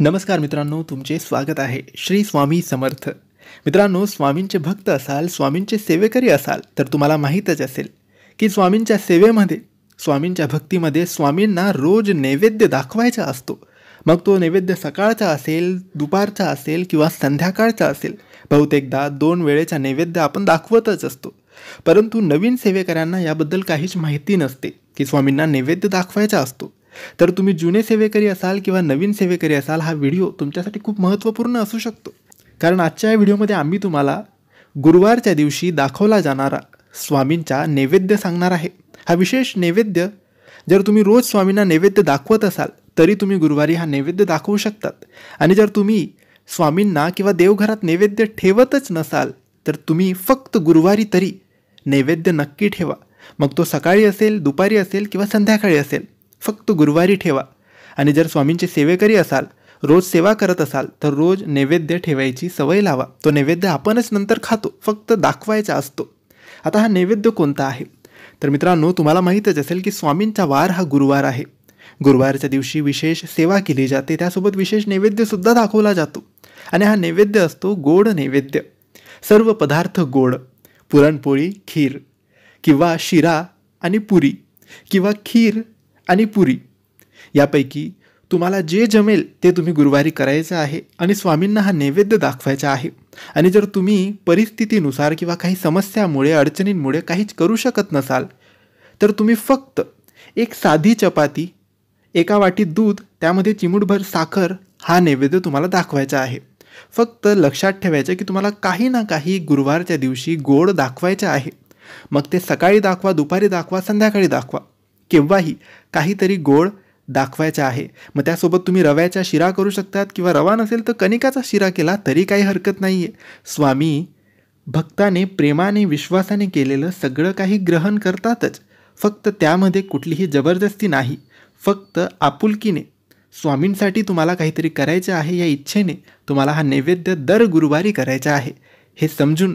नमस्कार मित्रांनो तुमचे स्वागत आहे श्री स्वामी समर्थ मित्रांनो स्वामींचे भक्त असाल स्वामींचे सेवेकरी असाल तर तुम्हाला माहीतच असेल की स्वामींच्या सेवेमध्ये स्वामींच्या भक्तीमध्ये स्वामींना रोज नैवेद्य दाखवायचा असतो मग तो नैवेद्य सकाळचा असेल दुपारचा असेल किंवा संध्याकाळचा असेल बहुतेकदा दोन वेळेचा नैवेद्य आपण दाखवतच असतो परंतु नवीन सेवेकऱ्यांना याबद्दल काहीच माहिती नसते की स्वामींना नैवेद्य दाखवायचा असतो तर तुम्ही जुने सेवेकरी असाल किंवा नवीन सेवेकरी असाल हा व्हिडिओ तुमच्यासाठी खूप महत्त्वपूर्ण असू शकतो कारण आजच्या या व्हिडिओमध्ये आम्ही तुम्हाला गुरुवारच्या दिवशी दाखवला जाणारा स्वामींचा नैवेद्य सांगणार आहे हा विशेष नैवेद्य जर तुम्ही रोज स्वामींना नैवेद्य दाखवत असाल तरी तुम्ही गुरुवारी हा नैवेद्य दाखवू शकतात आणि जर तुम्ही स्वामींना किंवा देवघरात नैवेद्य ठेवतच नसाल तर तुम्ही फक्त गुरुवारी तरी नैवेद्य नक्की ठेवा मग तो सकाळी असेल दुपारी असेल किंवा संध्याकाळी असेल फक्त गुरुवारी ठेवा आणि जर स्वामींचे सेवेकरी असाल रोज सेवा करत असाल तर रोज नैवेद्य ठेवायची सवय लावा तो नैवेद्य आपणच नंतर खातो फक्त दाखवायचा असतो आता हा नैवेद्य कोणता आहे तर मित्रांनो तुम्हाला माहीतच असेल की स्वामींचा वार हा गुरुवार आहे गुरुवारच्या दिवशी विशेष सेवा केली जाते त्यासोबत विशेष नैवेद्यसुद्धा दाखवला जातो आणि हा नैवेद्य असतो गोड नैवेद्य सर्व पदार्थ गोड पुरणपोळी खीर किंवा शिरा आणि पुरी किंवा खीर आणि पुरी यापैकी तुम्हाला जे जमेल ते तुम्ही गुरुवारी करायचं आहे आणि स्वामींना हा नैवेद्य दाखवायचा आहे आणि जर तुम्ही परिस्थितीनुसार किंवा काही समस्यामुळे अडचणींमुळे काहीच करू शकत नसाल तर तुम्ही फक्त एक साधी चपाती एका वाटीत दूध त्यामध्ये चिमूटभर साखर हा नैवेद्य तुम्हाला दाखवायचा आहे फक्त लक्षात ठेवायचं की तुम्हाला काही ना काही गुरुवारच्या दिवशी गोड दाखवायचं आहे मग ते सकाळी दाखवा दुपारी दाखवा संध्याकाळी दाखवा केव्हाही काहीतरी गोड दाखवायचा आहे मग त्यासोबत तुम्ही रव्याचा शिरा करू शकतात किंवा रवा नसेल तर कनिकाचा शिरा केला तरी काही हरकत नाही आहे स्वामी भक्ताने प्रेमाने विश्वासाने केलेलं सगळं काही ग्रहण करतातच फक्त त्यामध्ये कुठलीही जबरदस्ती नाही फक्त आपुलकीने स्वामींसाठी तुम्हाला काहीतरी करायचं आहे या इच्छेने तुम्हाला हा नैवेद्य दर गुरुवारी करायचा आहे हे समजून